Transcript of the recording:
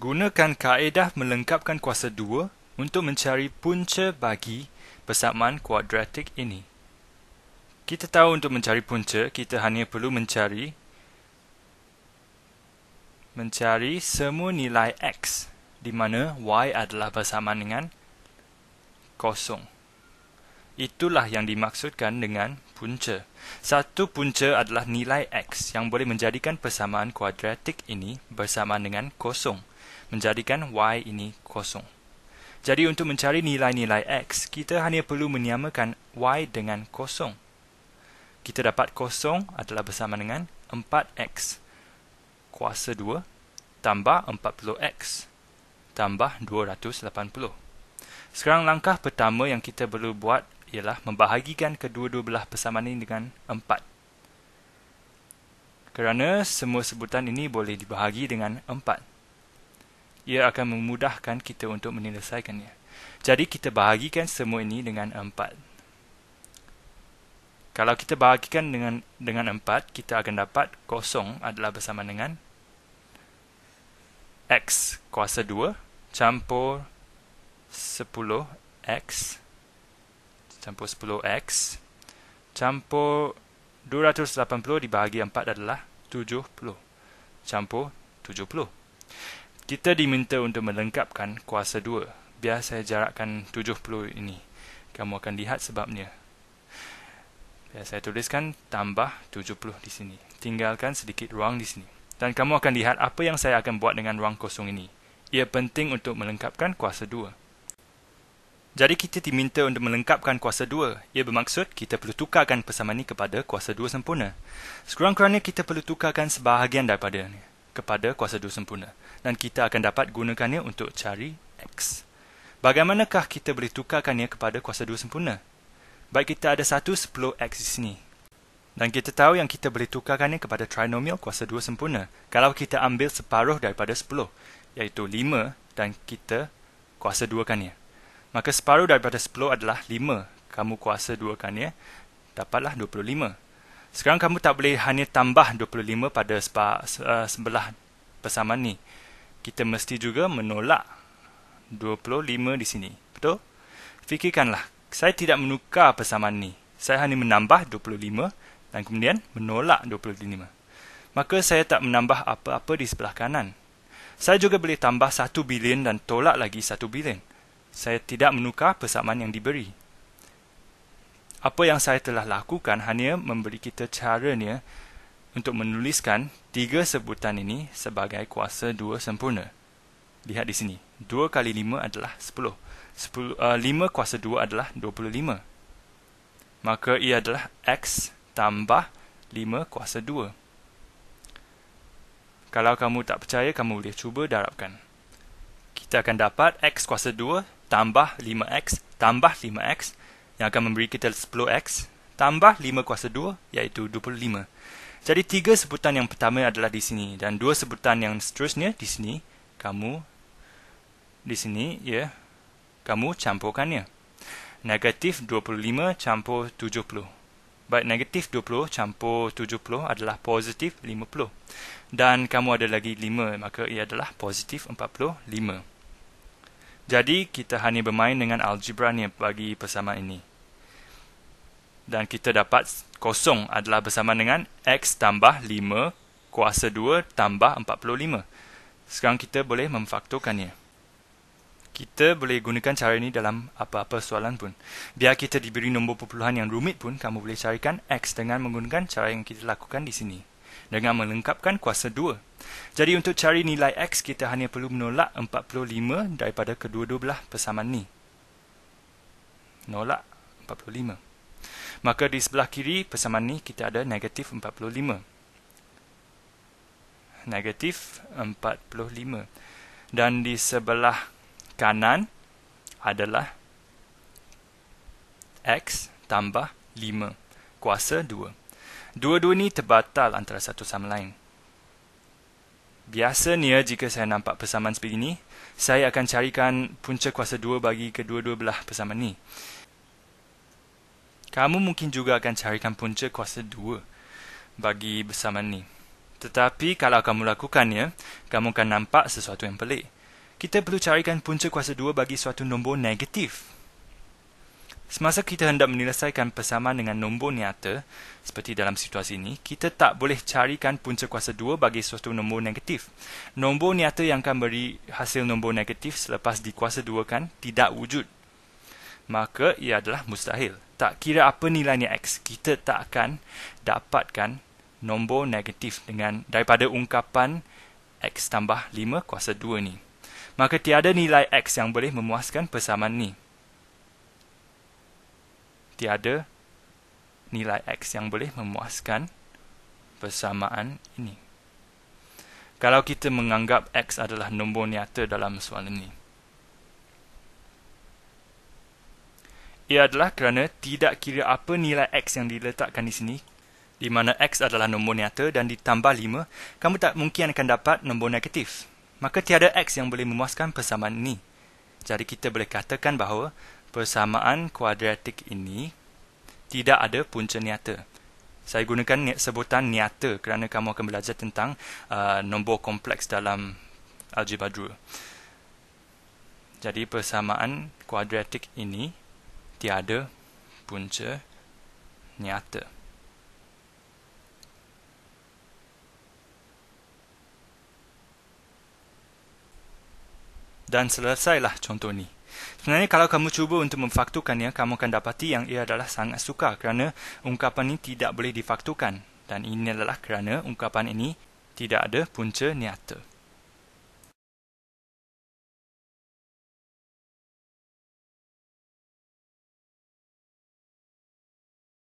Gunakan kaedah melengkapkan kuasa 2 untuk mencari punca bagi persamaan kuadratik ini. Kita tahu untuk mencari punca, kita hanya perlu mencari mencari semua nilai x di mana y adalah bersamaan dengan kosong. Itulah yang dimaksudkan dengan punca. Satu punca adalah nilai x yang boleh menjadikan persamaan kuadratik ini bersamaan dengan kosong menjadikan y ini kosong. Jadi untuk mencari nilai-nilai x, kita hanya perlu menyamakan y dengan kosong. Kita dapat kosong adalah bersama dengan 4x kuasa 2 tambah 40x tambah 280. Sekarang langkah pertama yang kita perlu buat ialah membahagikan kedua-dua belah persamaan ini dengan 4. Kerana semua sebutan ini boleh dibahagi dengan 4 ia akan memudahkan kita untuk menyelesaikannya. Jadi kita bahagikan semua ini dengan empat. Kalau kita bahagikan dengan dengan empat, kita akan dapat kosong adalah bersama dengan x kuasa dua campur sepuluh x campur sepuluh x campur dua ratus lapan puluh dibahagi empat adalah tujuh puluh campur tujuh puluh kita diminta untuk melengkapkan kuasa dua. Biar saya jarakkan 70 ini. Kamu akan lihat sebabnya. Biar saya tuliskan tambah 70 di sini. Tinggalkan sedikit ruang di sini. Dan kamu akan lihat apa yang saya akan buat dengan ruang kosong ini. Ia penting untuk melengkapkan kuasa dua. Jadi kita diminta untuk melengkapkan kuasa dua. Ia bermaksud kita perlu tukarkan persamaan ini kepada kuasa dua sempurna. Sekurang-kurangnya kita perlu tukarkan sebahagian daripada ini kepada kuasa dua sempurna dan kita akan dapat gunakannya untuk cari X. Bagaimanakah kita boleh tukarkannya kepada kuasa dua sempurna? Baik kita ada satu 10X di sini. Dan kita tahu yang kita boleh tukarkannya kepada trinomial kuasa dua sempurna kalau kita ambil separuh daripada 10 iaitu 5 dan kita kuasa dua kannya Maka separuh daripada 10 adalah 5. Kamu kuasa dua kannya dapatlah 25. Sekarang kamu tak boleh hanya tambah 25 pada eh, sebelah persamaan ni. Kita mesti juga menolak 25 di sini. Betul? Fikirkanlah, saya tidak menukar persamaan ni. Saya hanya menambah 25 dan kemudian menolak 25. Maka saya tak menambah apa-apa di sebelah kanan. Saya juga boleh tambah 1 bilion dan tolak lagi 1 bilion. Saya tidak menukar persamaan yang diberi apa yang saya telah lakukan hanya memberi kita caranya untuk menuliskan tiga sebutan ini sebagai kuasa dua sempurna. Lihat di sini. Dua kali lima adalah sepuluh. Eh, lima kuasa dua adalah dua puluh lima. Maka ia adalah X tambah lima kuasa dua. Kalau kamu tak percaya, kamu boleh cuba darabkan. Kita akan dapat X kuasa dua tambah lima X tambah lima X yang akan memberi kita 10x tambah 5 kuasa 2 iaitu 25. Jadi tiga sebutan yang pertama adalah di sini dan dua sebutan yang seterusnya di sini kamu di sini ya yeah, kamu campurkannya. Negatif 25 campur 70. Baik negatif 20 campur 70 adalah positif 50. Dan kamu ada lagi 5 maka ia adalah positif 45. Jadi kita hanya bermain dengan algebra ni bagi persamaan ini dan kita dapat kosong adalah bersama dengan x tambah 5 kuasa 2 tambah 45. Sekarang kita boleh memfaktorkannya. Kita boleh gunakan cara ini dalam apa-apa soalan pun. Biar kita diberi nombor perpuluhan yang rumit pun, kamu boleh carikan x dengan menggunakan cara yang kita lakukan di sini. Dengan melengkapkan kuasa 2. Jadi untuk cari nilai x, kita hanya perlu menolak 45 daripada kedua-dua belah persamaan ini. Nolak 45 maka di sebelah kiri persamaan ni kita ada negatif 45. Negatif 45. Dan di sebelah kanan adalah X tambah 5 kuasa 2. Dua-dua ni terbatal antara satu sama lain. Biasanya jika saya nampak persamaan seperti ini, saya akan carikan punca kuasa 2 bagi kedua-dua belah persamaan ni. Kamu mungkin juga akan carikan punca kuasa dua bagi bersamaan ni. Tetapi kalau kamu lakukannya, kamu akan nampak sesuatu yang pelik. Kita perlu carikan punca kuasa dua bagi suatu nombor negatif. Semasa kita hendak menyelesaikan persamaan dengan nombor nyata, seperti dalam situasi ini, kita tak boleh carikan punca kuasa dua bagi suatu nombor negatif. Nombor nyata yang akan beri hasil nombor negatif selepas dikuasa dua kan tidak wujud maka ia adalah mustahil. Tak kira apa nilainya x, kita tak akan dapatkan nombor negatif dengan daripada ungkapan x tambah 5 kuasa 2 ni. Maka tiada nilai x yang boleh memuaskan persamaan ni. Tiada nilai x yang boleh memuaskan persamaan ini. Kalau kita menganggap x adalah nombor nyata dalam soalan ini. Ia adalah kerana tidak kira apa nilai X yang diletakkan di sini di mana X adalah nombor nyata dan ditambah 5, kamu tak mungkin akan dapat nombor negatif. Maka tiada X yang boleh memuaskan persamaan ini. Jadi kita boleh katakan bahawa persamaan kuadratik ini tidak ada punca nyata. Saya gunakan sebutan nyata kerana kamu akan belajar tentang uh, nombor kompleks dalam Algebra 2. Jadi persamaan kuadratik ini tiada punca nyata. Dan selesailah contoh ni. Sebenarnya kalau kamu cuba untuk memfakturkannya, kamu akan dapati yang ia adalah sangat sukar kerana ungkapan ini tidak boleh difakturkan. Dan ini adalah kerana ungkapan ini tidak ada punca nyata.